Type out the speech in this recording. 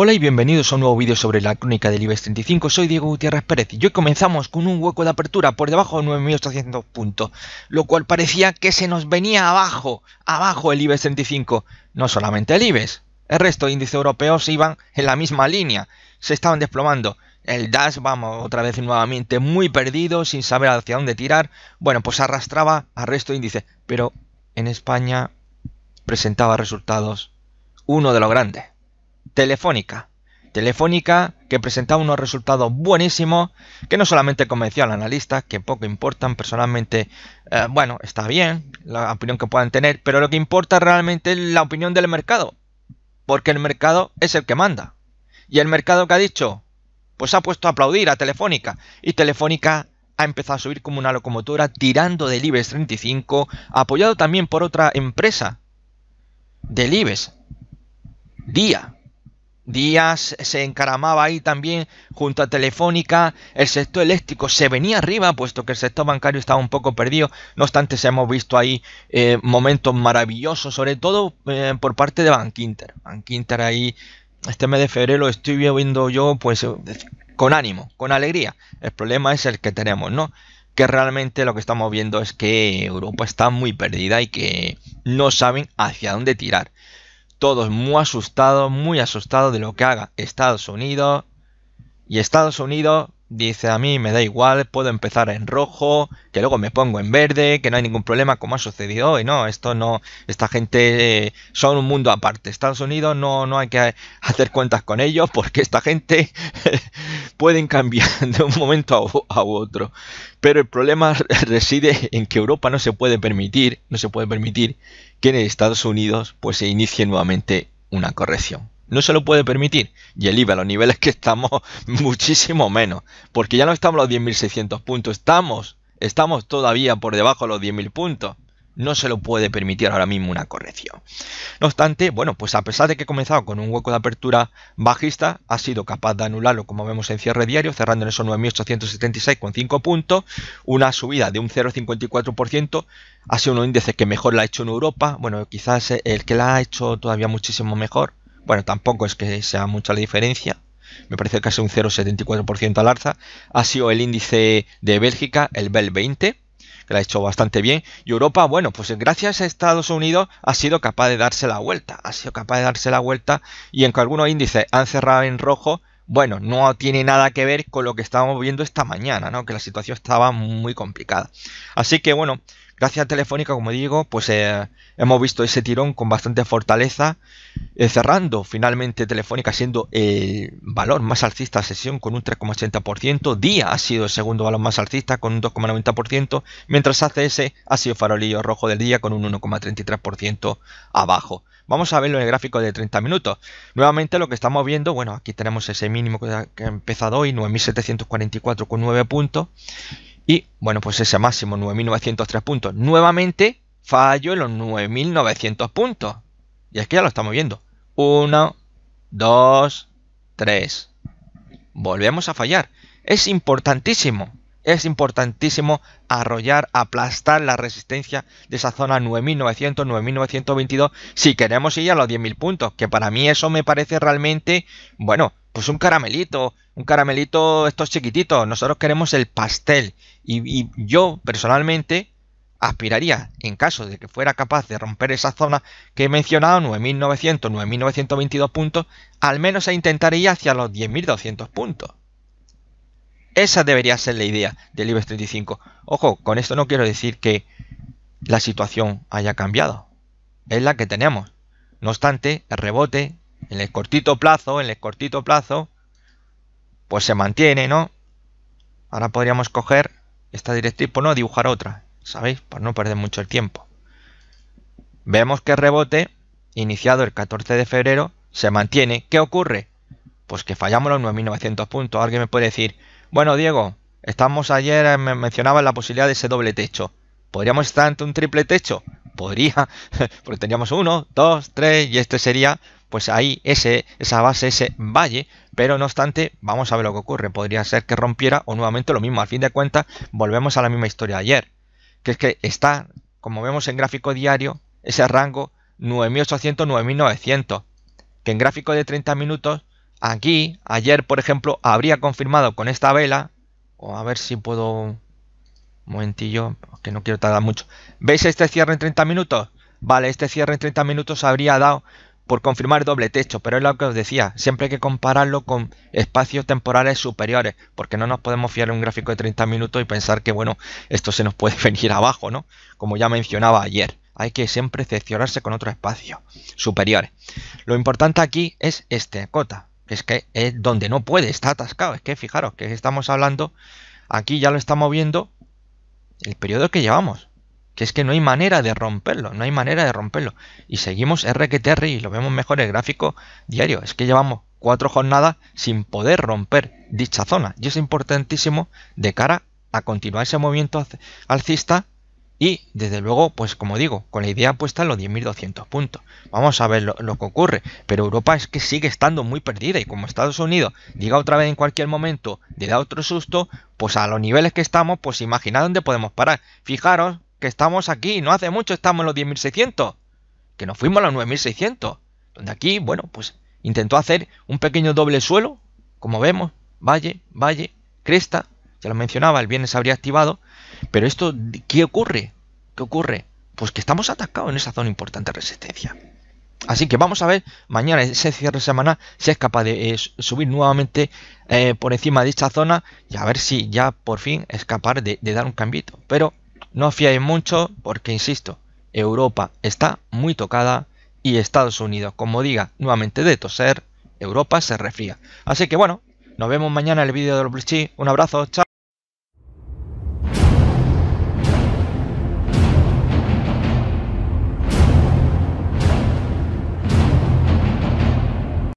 Hola y bienvenidos a un nuevo vídeo sobre la crónica del IBEX 35, soy Diego Gutiérrez Pérez y hoy comenzamos con un hueco de apertura por debajo de 9.800 puntos, lo cual parecía que se nos venía abajo, abajo el IBEX 35, no solamente el IBEX, el resto de índices europeos iban en la misma línea, se estaban desplomando, el DAS, vamos, otra vez nuevamente muy perdido, sin saber hacia dónde tirar, bueno, pues arrastraba al resto de índices, pero en España presentaba resultados, uno de los grandes. Telefónica. Telefónica que presentaba unos resultados buenísimos que no solamente convenció al analista, que poco importan personalmente, eh, bueno, está bien la opinión que puedan tener, pero lo que importa realmente es la opinión del mercado, porque el mercado es el que manda. Y el mercado que ha dicho, pues ha puesto a aplaudir a Telefónica. Y Telefónica ha empezado a subir como una locomotora, tirando del IBEX 35, apoyado también por otra empresa del IBEX, Día. Díaz se encaramaba ahí también junto a Telefónica. El sector eléctrico se venía arriba, puesto que el sector bancario estaba un poco perdido. No obstante, hemos visto ahí eh, momentos maravillosos, sobre todo eh, por parte de Bankinter. Bankinter ahí, este mes de febrero, estoy viendo yo, pues, con ánimo, con alegría. El problema es el que tenemos, ¿no? Que realmente lo que estamos viendo es que Europa está muy perdida y que no saben hacia dónde tirar todos muy asustados, muy asustados de lo que haga Estados Unidos. Y Estados Unidos Dice, a mí me da igual, puedo empezar en rojo, que luego me pongo en verde, que no hay ningún problema, como ha sucedido hoy, ¿no? Esto no, esta gente eh, son un mundo aparte. Estados Unidos no, no hay que hacer cuentas con ellos porque esta gente pueden cambiar de un momento a, a otro. Pero el problema reside en que Europa no se puede permitir, no se puede permitir que en Estados Unidos pues se inicie nuevamente una corrección. No se lo puede permitir. Y el IVA a los niveles que estamos, muchísimo menos. Porque ya no estamos a los 10.600 puntos. Estamos, estamos todavía por debajo de los 10.000 puntos. No se lo puede permitir ahora mismo una corrección. No obstante, bueno, pues a pesar de que he comenzado con un hueco de apertura bajista, ha sido capaz de anularlo, como vemos en cierre diario, cerrando en esos 9.876 con 5 puntos, una subida de un 0,54%, ha sido un índice que mejor la ha hecho en Europa, bueno, quizás el que la ha hecho todavía muchísimo mejor, bueno, tampoco es que sea mucha la diferencia. Me parece que casi un 0,74% al alza. Ha sido el índice de Bélgica, el BEL 20, que lo ha hecho bastante bien. Y Europa, bueno, pues gracias a Estados Unidos ha sido capaz de darse la vuelta. Ha sido capaz de darse la vuelta y en que algunos índices han cerrado en rojo, bueno, no tiene nada que ver con lo que estábamos viendo esta mañana, ¿no? Que la situación estaba muy complicada. Así que bueno, Gracias a Telefónica, como digo, pues eh, hemos visto ese tirón con bastante fortaleza, eh, cerrando finalmente Telefónica siendo el valor más alcista sesión con un 3,80%, Día ha sido el segundo valor más alcista con un 2,90%, mientras ACS ha sido farolillo rojo del día con un 1,33% abajo. Vamos a verlo en el gráfico de 30 minutos. Nuevamente lo que estamos viendo, bueno, aquí tenemos ese mínimo que ha empezado hoy, 9.744,9 puntos. Y bueno, pues ese máximo, 9.903 puntos. Nuevamente fallo en los 9.900 puntos. Y es que ya lo estamos viendo. 1, 2, 3. Volvemos a fallar. Es importantísimo es importantísimo arrollar, aplastar la resistencia de esa zona 9900, 9922 si queremos ir a los 10.000 puntos, que para mí eso me parece realmente, bueno, pues un caramelito, un caramelito estos chiquititos, nosotros queremos el pastel y, y yo personalmente aspiraría, en caso de que fuera capaz de romper esa zona que he mencionado, 9.900, 9.922 puntos, al menos a intentar ir hacia los 10.200 puntos. Esa debería ser la idea del IBEX 35. Ojo, con esto no quiero decir que la situación haya cambiado. Es la que tenemos. No obstante, el rebote en el cortito plazo, en el cortito plazo, pues se mantiene, ¿no? Ahora podríamos coger esta directriz, por no dibujar otra, ¿sabéis? Para no perder mucho el tiempo. Vemos que el rebote, iniciado el 14 de febrero, se mantiene. ¿Qué ocurre? Pues que fallamos los 9.900 puntos. Alguien me puede decir, bueno, Diego, estamos ayer, me mencionabas la posibilidad de ese doble techo. ¿Podríamos estar ante un triple techo? Podría, porque tendríamos uno, dos, tres, y este sería, pues ahí, ese, esa base, ese valle, pero no obstante, vamos a ver lo que ocurre. Podría ser que rompiera o nuevamente lo mismo. Al fin de cuentas, volvemos a la misma historia de ayer, que es que está, como vemos en gráfico diario, ese rango 9800-9900, que en gráfico de 30 minutos Aquí, ayer, por ejemplo, habría confirmado con esta vela. O a ver si puedo. Un momentillo, que no quiero tardar mucho. ¿Veis este cierre en 30 minutos? Vale, este cierre en 30 minutos habría dado por confirmar doble techo, pero es lo que os decía, siempre hay que compararlo con espacios temporales superiores, porque no nos podemos fiar de un gráfico de 30 minutos y pensar que, bueno, esto se nos puede venir abajo, ¿no? Como ya mencionaba ayer, hay que siempre excepcionarse con otros espacios superiores. Lo importante aquí es este, cota, es que es donde no puede, está atascado. Es que fijaros que estamos hablando, aquí ya lo estamos viendo el periodo que llevamos. Que es que no hay manera de romperlo, no hay manera de romperlo. Y seguimos RQTR y lo vemos mejor el gráfico diario. Es que llevamos cuatro jornadas sin poder romper dicha zona. Y es importantísimo de cara a continuar ese movimiento alcista y desde luego, pues como digo, con la idea puesta en los 10.200 puntos. Vamos a ver lo, que ocurre. Pero Europa es que sigue estando muy perdida y como Estados Unidos diga otra vez en cualquier momento, le da otro susto, pues a los niveles que estamos, pues imagina dónde podemos parar. Fijaros que estamos aquí, no hace mucho estamos en los 10.600, que nos fuimos a los 9.600. Donde aquí, bueno, pues intentó hacer un pequeño doble suelo, como vemos, valle, valle, cresta, ya lo mencionaba, el viernes habría activado, pero esto, ¿qué ocurre? ¿Qué ocurre? Pues que estamos atascados en esa zona importante de resistencia. Así que vamos a ver mañana ese cierre de semana si es capaz de eh, subir nuevamente eh, por encima de esta zona y a ver si ya por fin es capaz de, dar un cambito. Pero no os fiáis mucho porque, insisto, Europa está muy tocada y Estados Unidos, como diga nuevamente de toser, Europa se refría. Así que bueno, nos vemos mañana en el vídeo de los Un abrazo, chao.